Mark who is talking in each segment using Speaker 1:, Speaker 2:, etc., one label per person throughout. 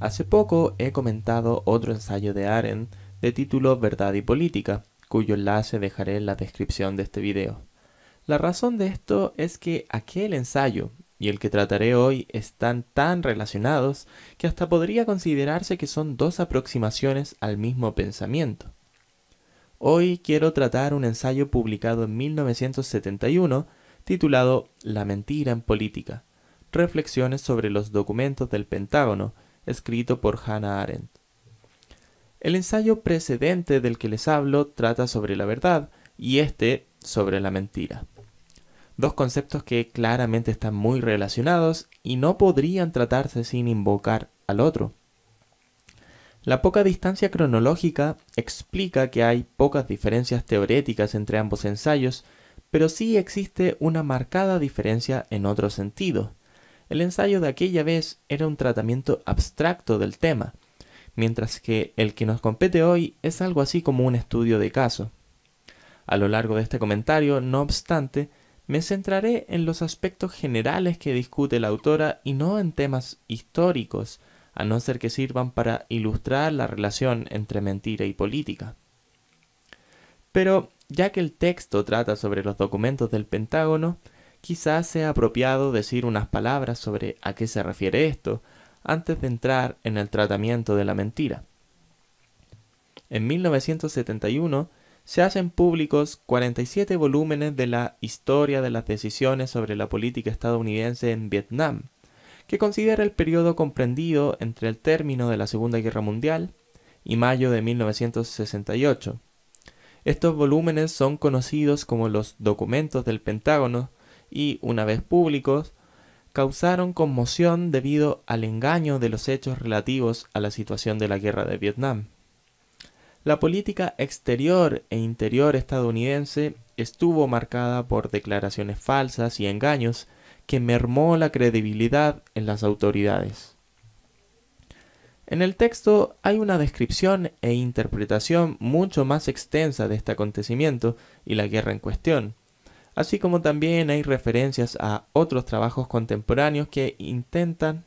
Speaker 1: Hace poco he comentado otro ensayo de Arendt de título Verdad y Política, cuyo enlace dejaré en la descripción de este video. La razón de esto es que aquel ensayo y el que trataré hoy están tan relacionados que hasta podría considerarse que son dos aproximaciones al mismo pensamiento. Hoy quiero tratar un ensayo publicado en 1971 titulado La mentira en política, Reflexiones sobre los documentos del Pentágono, escrito por Hannah Arendt. El ensayo precedente del que les hablo trata sobre la verdad y este sobre la mentira. Dos conceptos que claramente están muy relacionados y no podrían tratarse sin invocar al otro. La poca distancia cronológica explica que hay pocas diferencias teoréticas entre ambos ensayos, pero sí existe una marcada diferencia en otro sentido. El ensayo de aquella vez era un tratamiento abstracto del tema, mientras que el que nos compete hoy es algo así como un estudio de caso. A lo largo de este comentario, no obstante, me centraré en los aspectos generales que discute la autora y no en temas históricos, a no ser que sirvan para ilustrar la relación entre mentira y política. Pero, ya que el texto trata sobre los documentos del Pentágono, quizás sea apropiado decir unas palabras sobre a qué se refiere esto antes de entrar en el tratamiento de la mentira. En 1971 se hacen públicos 47 volúmenes de la Historia de las Decisiones sobre la Política Estadounidense en Vietnam, que considera el periodo comprendido entre el término de la Segunda Guerra Mundial y mayo de 1968. Estos volúmenes son conocidos como los documentos del Pentágono y, una vez públicos, causaron conmoción debido al engaño de los hechos relativos a la situación de la guerra de Vietnam. La política exterior e interior estadounidense estuvo marcada por declaraciones falsas y engaños que mermó la credibilidad en las autoridades. En el texto hay una descripción e interpretación mucho más extensa de este acontecimiento y la guerra en cuestión, así como también hay referencias a otros trabajos contemporáneos que intentan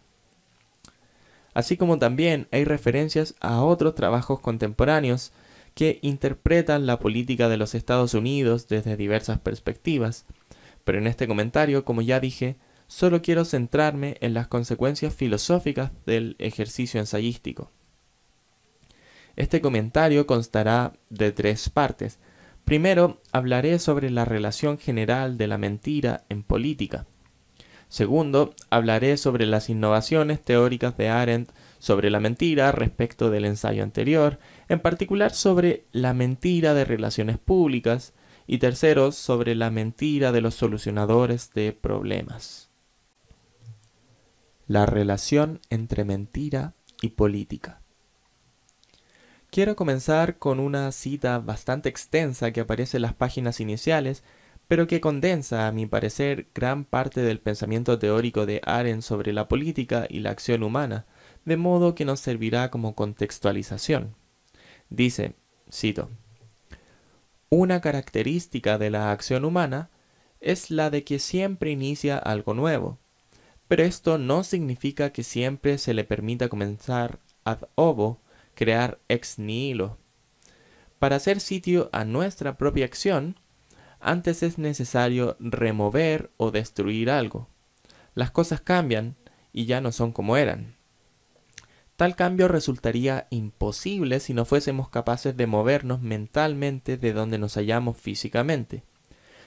Speaker 1: así como también hay referencias a otros trabajos contemporáneos que interpretan la política de los Estados Unidos desde diversas perspectivas. Pero en este comentario, como ya dije, solo quiero centrarme en las consecuencias filosóficas del ejercicio ensayístico. Este comentario constará de tres partes. Primero, hablaré sobre la relación general de la mentira en política. Segundo, hablaré sobre las innovaciones teóricas de Arendt sobre la mentira respecto del ensayo anterior, en particular sobre la mentira de relaciones públicas, y tercero, sobre la mentira de los solucionadores de problemas. La relación entre mentira y política. Quiero comenzar con una cita bastante extensa que aparece en las páginas iniciales, pero que condensa, a mi parecer, gran parte del pensamiento teórico de Arendt sobre la política y la acción humana, de modo que nos servirá como contextualización. Dice, cito, Una característica de la acción humana es la de que siempre inicia algo nuevo, pero esto no significa que siempre se le permita comenzar ad ovo crear ex nihilo. Para hacer sitio a nuestra propia acción, antes es necesario remover o destruir algo. Las cosas cambian y ya no son como eran. Tal cambio resultaría imposible si no fuésemos capaces de movernos mentalmente de donde nos hallamos físicamente.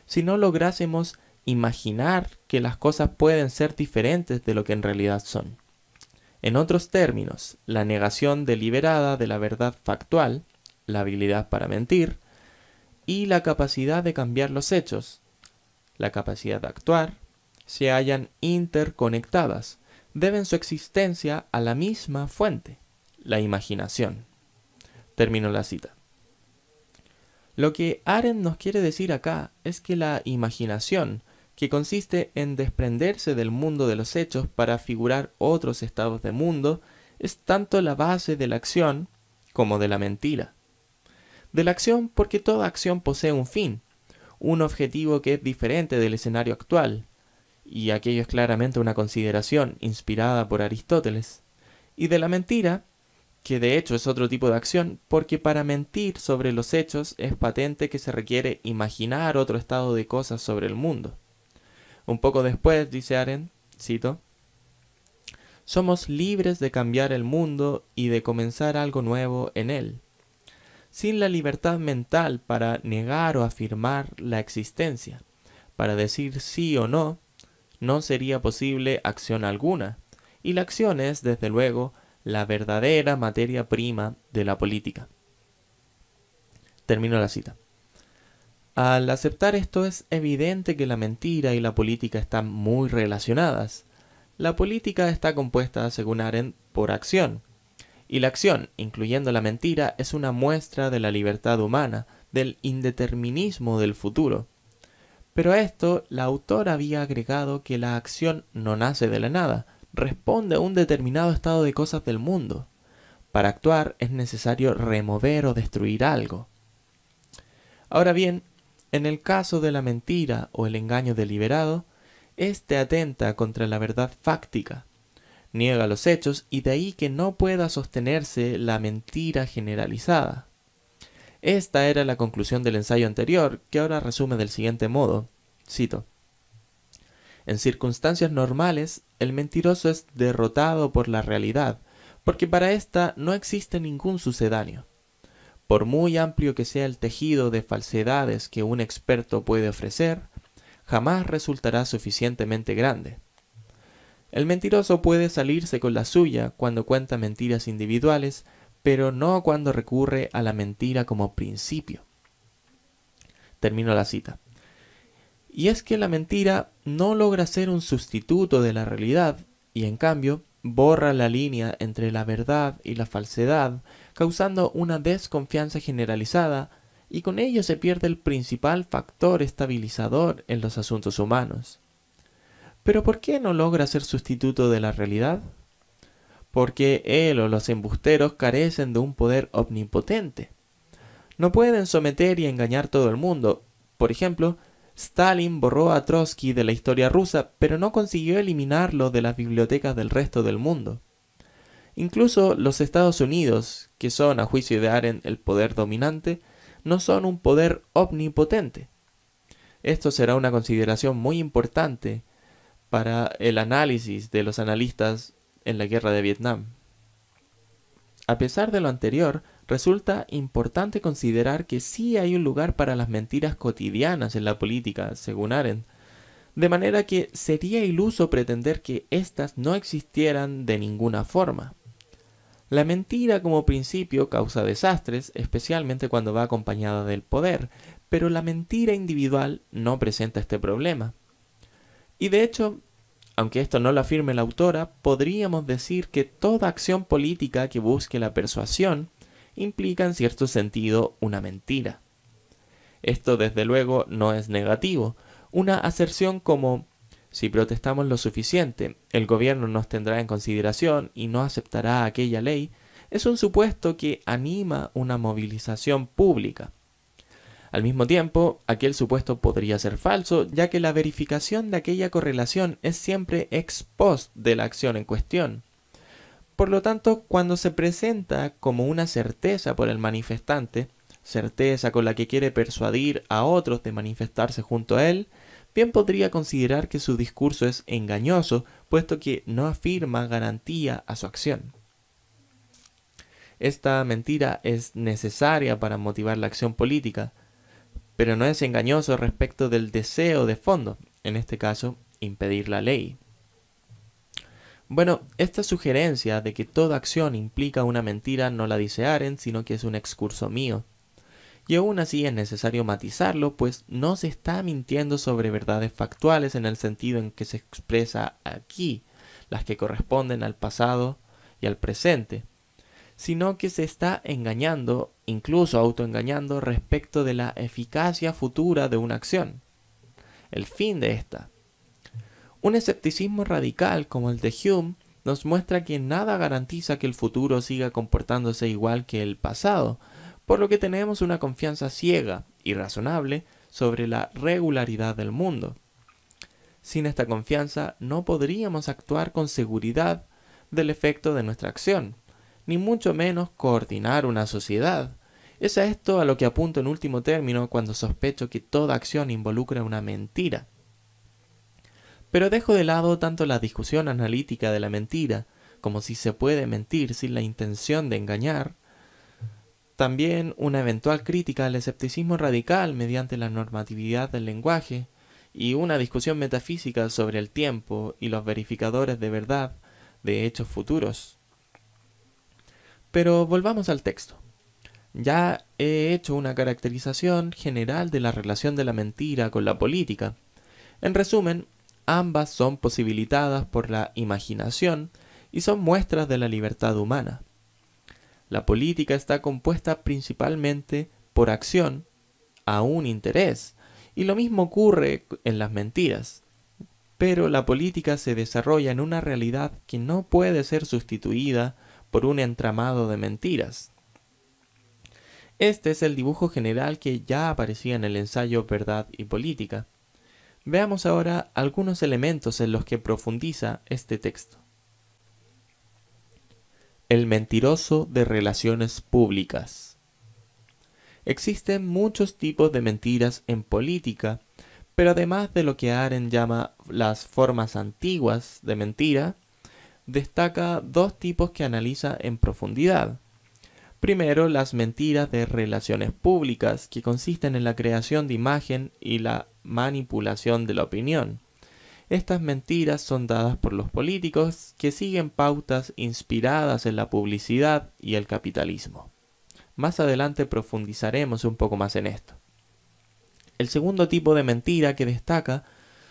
Speaker 1: Si no lográsemos imaginar que las cosas pueden ser diferentes de lo que en realidad son. En otros términos, la negación deliberada de la verdad factual, la habilidad para mentir, y la capacidad de cambiar los hechos, la capacidad de actuar, se hallan interconectadas, deben su existencia a la misma fuente, la imaginación. Termino la cita. Lo que Arendt nos quiere decir acá es que la imaginación que consiste en desprenderse del mundo de los hechos para figurar otros estados de mundo, es tanto la base de la acción como de la mentira. De la acción porque toda acción posee un fin, un objetivo que es diferente del escenario actual, y aquello es claramente una consideración inspirada por Aristóteles, y de la mentira, que de hecho es otro tipo de acción, porque para mentir sobre los hechos es patente que se requiere imaginar otro estado de cosas sobre el mundo. Un poco después, dice Aren, cito, somos libres de cambiar el mundo y de comenzar algo nuevo en él. Sin la libertad mental para negar o afirmar la existencia, para decir sí o no, no sería posible acción alguna. Y la acción es, desde luego, la verdadera materia prima de la política. Termino la cita. Al aceptar esto es evidente que la mentira y la política están muy relacionadas. La política está compuesta, según Arendt, por acción. Y la acción, incluyendo la mentira, es una muestra de la libertad humana, del indeterminismo del futuro. Pero a esto la autora había agregado que la acción no nace de la nada, responde a un determinado estado de cosas del mundo. Para actuar es necesario remover o destruir algo. Ahora bien, en el caso de la mentira o el engaño deliberado, éste atenta contra la verdad fáctica, niega los hechos y de ahí que no pueda sostenerse la mentira generalizada. Esta era la conclusión del ensayo anterior, que ahora resume del siguiente modo, cito. En circunstancias normales, el mentiroso es derrotado por la realidad, porque para ésta no existe ningún sucedáneo. Por muy amplio que sea el tejido de falsedades que un experto puede ofrecer, jamás resultará suficientemente grande. El mentiroso puede salirse con la suya cuando cuenta mentiras individuales, pero no cuando recurre a la mentira como principio. Termino la cita. Y es que la mentira no logra ser un sustituto de la realidad, y en cambio borra la línea entre la verdad y la falsedad, causando una desconfianza generalizada y con ello se pierde el principal factor estabilizador en los asuntos humanos. Pero ¿por qué no logra ser sustituto de la realidad? Porque él o los embusteros carecen de un poder omnipotente. No pueden someter y engañar todo el mundo. Por ejemplo, Stalin borró a Trotsky de la historia rusa, pero no consiguió eliminarlo de las bibliotecas del resto del mundo. Incluso los Estados Unidos, que son a juicio de Aren el poder dominante, no son un poder omnipotente. Esto será una consideración muy importante para el análisis de los analistas en la guerra de Vietnam. A pesar de lo anterior, resulta importante considerar que sí hay un lugar para las mentiras cotidianas en la política, según Aren, de manera que sería iluso pretender que éstas no existieran de ninguna forma. La mentira como principio causa desastres, especialmente cuando va acompañada del poder, pero la mentira individual no presenta este problema. Y de hecho, aunque esto no lo afirme la autora, podríamos decir que toda acción política que busque la persuasión implica en cierto sentido una mentira. Esto desde luego no es negativo. Una aserción como si protestamos lo suficiente, el gobierno nos tendrá en consideración y no aceptará aquella ley, es un supuesto que anima una movilización pública. Al mismo tiempo, aquel supuesto podría ser falso, ya que la verificación de aquella correlación es siempre ex post de la acción en cuestión. Por lo tanto, cuando se presenta como una certeza por el manifestante, certeza con la que quiere persuadir a otros de manifestarse junto a él, bien podría considerar que su discurso es engañoso, puesto que no afirma garantía a su acción. Esta mentira es necesaria para motivar la acción política, pero no es engañoso respecto del deseo de fondo, en este caso, impedir la ley. Bueno, esta sugerencia de que toda acción implica una mentira no la dice Aren, sino que es un excurso mío y aún así es necesario matizarlo, pues no se está mintiendo sobre verdades factuales en el sentido en que se expresa aquí, las que corresponden al pasado y al presente, sino que se está engañando, incluso autoengañando, respecto de la eficacia futura de una acción, el fin de esta. Un escepticismo radical como el de Hume nos muestra que nada garantiza que el futuro siga comportándose igual que el pasado, por lo que tenemos una confianza ciega y razonable sobre la regularidad del mundo. Sin esta confianza no podríamos actuar con seguridad del efecto de nuestra acción, ni mucho menos coordinar una sociedad. Es a esto a lo que apunto en último término cuando sospecho que toda acción involucra una mentira. Pero dejo de lado tanto la discusión analítica de la mentira, como si se puede mentir sin la intención de engañar, también una eventual crítica al escepticismo radical mediante la normatividad del lenguaje y una discusión metafísica sobre el tiempo y los verificadores de verdad de hechos futuros. Pero volvamos al texto. Ya he hecho una caracterización general de la relación de la mentira con la política. En resumen, ambas son posibilitadas por la imaginación y son muestras de la libertad humana. La política está compuesta principalmente por acción a un interés. Y lo mismo ocurre en las mentiras. Pero la política se desarrolla en una realidad que no puede ser sustituida por un entramado de mentiras. Este es el dibujo general que ya aparecía en el ensayo Verdad y Política. Veamos ahora algunos elementos en los que profundiza este texto. El mentiroso de relaciones públicas. Existen muchos tipos de mentiras en política, pero además de lo que Aren llama las formas antiguas de mentira, destaca dos tipos que analiza en profundidad. Primero, las mentiras de relaciones públicas, que consisten en la creación de imagen y la manipulación de la opinión. Estas mentiras son dadas por los políticos que siguen pautas inspiradas en la publicidad y el capitalismo. Más adelante profundizaremos un poco más en esto. El segundo tipo de mentira que destaca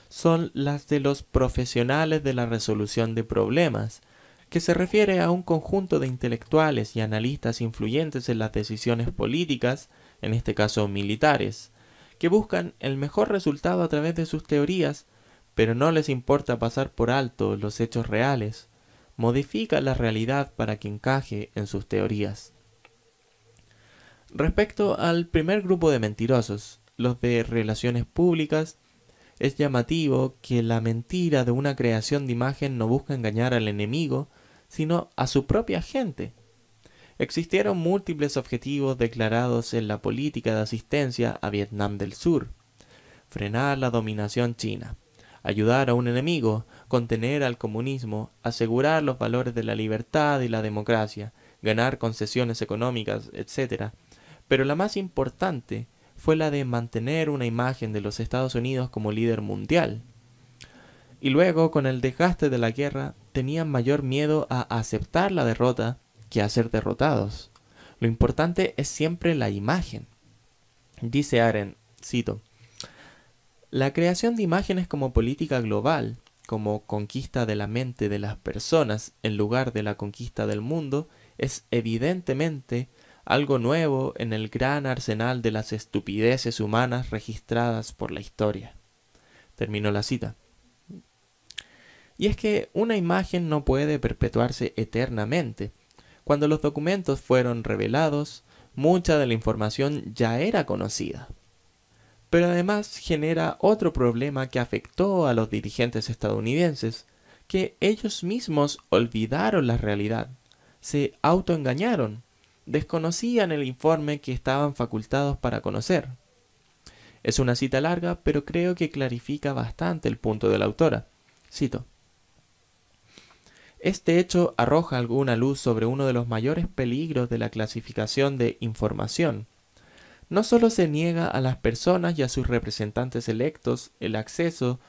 Speaker 1: son las de los profesionales de la resolución de problemas, que se refiere a un conjunto de intelectuales y analistas influyentes en las decisiones políticas, en este caso militares, que buscan el mejor resultado a través de sus teorías pero no les importa pasar por alto los hechos reales, modifica la realidad para que encaje en sus teorías. Respecto al primer grupo de mentirosos, los de relaciones públicas, es llamativo que la mentira de una creación de imagen no busca engañar al enemigo, sino a su propia gente. Existieron múltiples objetivos declarados en la política de asistencia a Vietnam del Sur. Frenar la dominación china, ayudar a un enemigo, contener al comunismo, asegurar los valores de la libertad y la democracia, ganar concesiones económicas, etc. Pero la más importante fue la de mantener una imagen de los Estados Unidos como líder mundial. Y luego, con el desgaste de la guerra, tenían mayor miedo a aceptar la derrota que a ser derrotados. Lo importante es siempre la imagen. Dice Aren, cito, la creación de imágenes como política global, como conquista de la mente de las personas en lugar de la conquista del mundo, es evidentemente algo nuevo en el gran arsenal de las estupideces humanas registradas por la historia. Terminó la cita. Y es que una imagen no puede perpetuarse eternamente. Cuando los documentos fueron revelados, mucha de la información ya era conocida pero además genera otro problema que afectó a los dirigentes estadounidenses, que ellos mismos olvidaron la realidad, se autoengañaron, desconocían el informe que estaban facultados para conocer. Es una cita larga, pero creo que clarifica bastante el punto de la autora. Cito. Este hecho arroja alguna luz sobre uno de los mayores peligros de la clasificación de información, no solo se niega a las personas y a sus representantes electos el acceso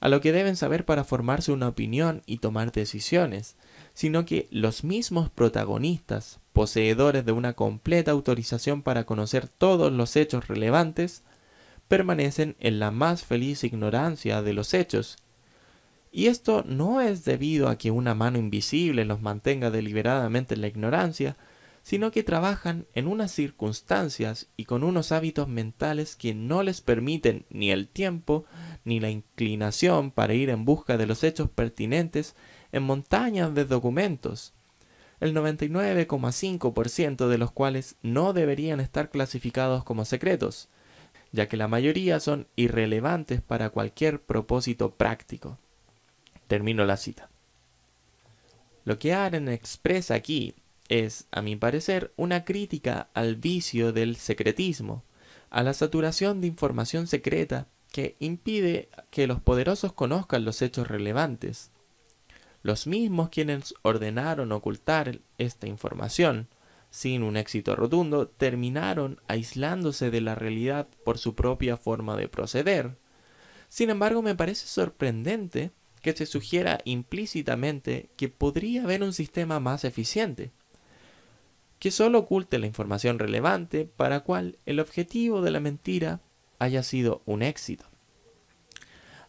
Speaker 1: a lo que deben saber para formarse una opinión y tomar decisiones, sino que los mismos protagonistas, poseedores de una completa autorización para conocer todos los hechos relevantes, permanecen en la más feliz ignorancia de los hechos. Y esto no es debido a que una mano invisible los mantenga deliberadamente en la ignorancia, sino que trabajan en unas circunstancias y con unos hábitos mentales que no les permiten ni el tiempo ni la inclinación para ir en busca de los hechos pertinentes en montañas de documentos, el 99,5% de los cuales no deberían estar clasificados como secretos, ya que la mayoría son irrelevantes para cualquier propósito práctico. Termino la cita. Lo que Aren expresa aquí es, a mi parecer, una crítica al vicio del secretismo, a la saturación de información secreta que impide que los poderosos conozcan los hechos relevantes. Los mismos quienes ordenaron ocultar esta información, sin un éxito rotundo, terminaron aislándose de la realidad por su propia forma de proceder. Sin embargo, me parece sorprendente que se sugiera implícitamente que podría haber un sistema más eficiente, que solo oculte la información relevante para cual el objetivo de la mentira haya sido un éxito.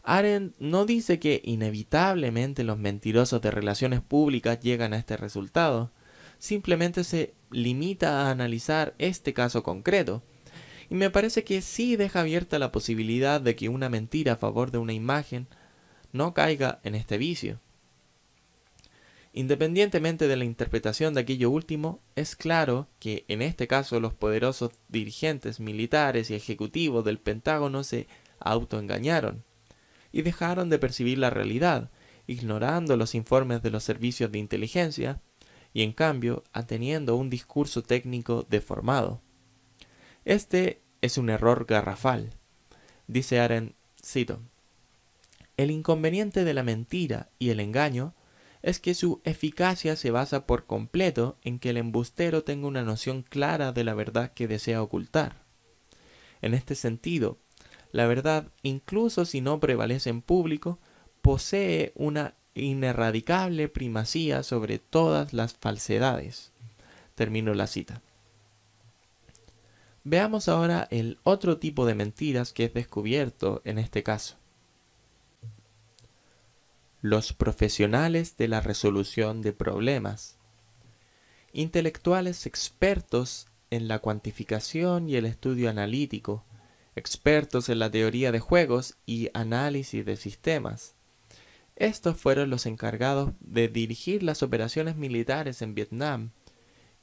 Speaker 1: Arendt no dice que inevitablemente los mentirosos de relaciones públicas llegan a este resultado, simplemente se limita a analizar este caso concreto, y me parece que sí deja abierta la posibilidad de que una mentira a favor de una imagen no caiga en este vicio. Independientemente de la interpretación de aquello último, es claro que en este caso los poderosos dirigentes militares y ejecutivos del Pentágono se autoengañaron y dejaron de percibir la realidad, ignorando los informes de los servicios de inteligencia y en cambio ateniendo un discurso técnico deformado. Este es un error garrafal, dice Aaron, cito, el inconveniente de la mentira y el engaño es que su eficacia se basa por completo en que el embustero tenga una noción clara de la verdad que desea ocultar. En este sentido, la verdad, incluso si no prevalece en público, posee una inerradicable primacía sobre todas las falsedades. Termino la cita. Veamos ahora el otro tipo de mentiras que es descubierto en este caso los profesionales de la resolución de problemas, intelectuales expertos en la cuantificación y el estudio analítico, expertos en la teoría de juegos y análisis de sistemas. Estos fueron los encargados de dirigir las operaciones militares en Vietnam,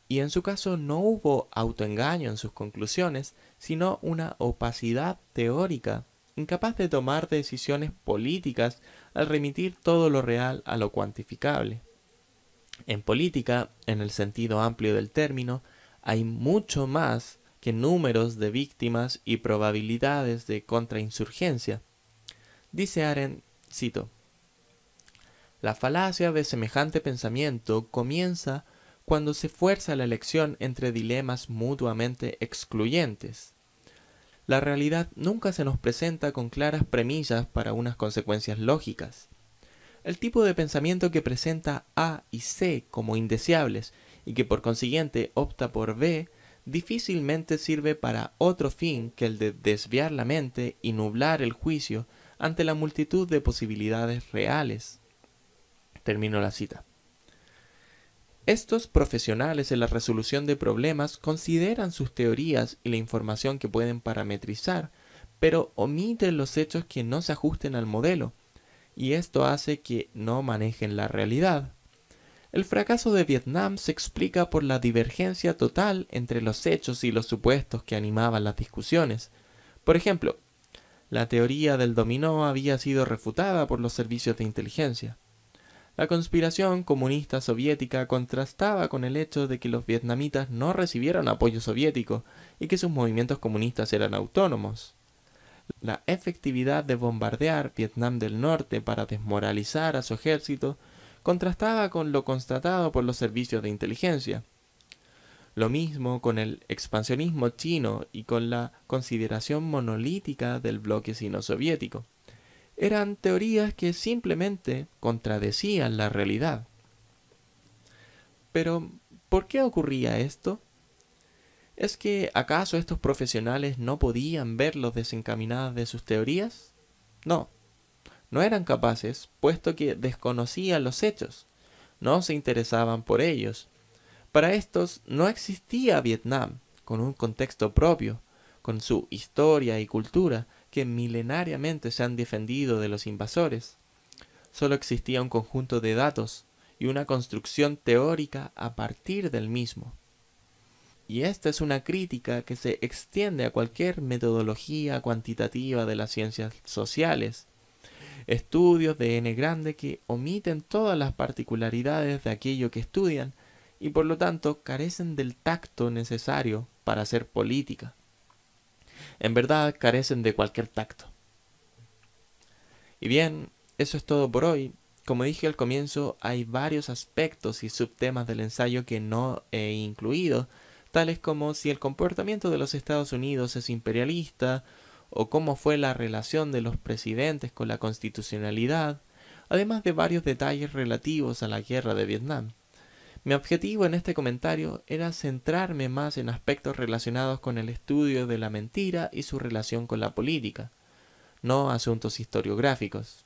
Speaker 1: y en su caso no hubo autoengaño en sus conclusiones, sino una opacidad teórica, incapaz de tomar decisiones políticas al remitir todo lo real a lo cuantificable. En política, en el sentido amplio del término, hay mucho más que números de víctimas y probabilidades de contrainsurgencia. Dice Arendt, cito, La falacia de semejante pensamiento comienza cuando se fuerza la elección entre dilemas mutuamente excluyentes, la realidad nunca se nos presenta con claras premisas para unas consecuencias lógicas. El tipo de pensamiento que presenta A y C como indeseables y que por consiguiente opta por B difícilmente sirve para otro fin que el de desviar la mente y nublar el juicio ante la multitud de posibilidades reales. Termino la cita. Estos profesionales en la resolución de problemas consideran sus teorías y la información que pueden parametrizar, pero omiten los hechos que no se ajusten al modelo, y esto hace que no manejen la realidad. El fracaso de Vietnam se explica por la divergencia total entre los hechos y los supuestos que animaban las discusiones. Por ejemplo, la teoría del dominó había sido refutada por los servicios de inteligencia. La conspiración comunista soviética contrastaba con el hecho de que los vietnamitas no recibieron apoyo soviético y que sus movimientos comunistas eran autónomos. La efectividad de bombardear Vietnam del Norte para desmoralizar a su ejército contrastaba con lo constatado por los servicios de inteligencia. Lo mismo con el expansionismo chino y con la consideración monolítica del bloque sino-soviético eran teorías que simplemente contradecían la realidad. Pero, ¿por qué ocurría esto? ¿Es que acaso estos profesionales no podían verlos los desencaminadas de sus teorías? No, no eran capaces, puesto que desconocían los hechos, no se interesaban por ellos. Para estos no existía Vietnam, con un contexto propio, con su historia y cultura, que milenariamente se han defendido de los invasores. Solo existía un conjunto de datos y una construcción teórica a partir del mismo. Y esta es una crítica que se extiende a cualquier metodología cuantitativa de las ciencias sociales. Estudios de N grande que omiten todas las particularidades de aquello que estudian y por lo tanto carecen del tacto necesario para hacer política en verdad carecen de cualquier tacto. Y bien, eso es todo por hoy. Como dije al comienzo, hay varios aspectos y subtemas del ensayo que no he incluido, tales como si el comportamiento de los Estados Unidos es imperialista, o cómo fue la relación de los presidentes con la constitucionalidad, además de varios detalles relativos a la guerra de Vietnam. Mi objetivo en este comentario era centrarme más en aspectos relacionados con el estudio de la mentira y su relación con la política, no asuntos historiográficos.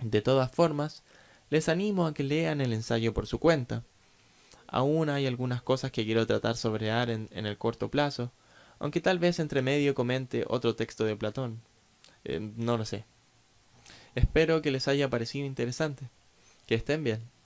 Speaker 1: De todas formas, les animo a que lean el ensayo por su cuenta. Aún hay algunas cosas que quiero tratar sobre Aren en el corto plazo, aunque tal vez entre medio comente otro texto de Platón. Eh, no lo sé. Espero que les haya parecido interesante. Que estén bien.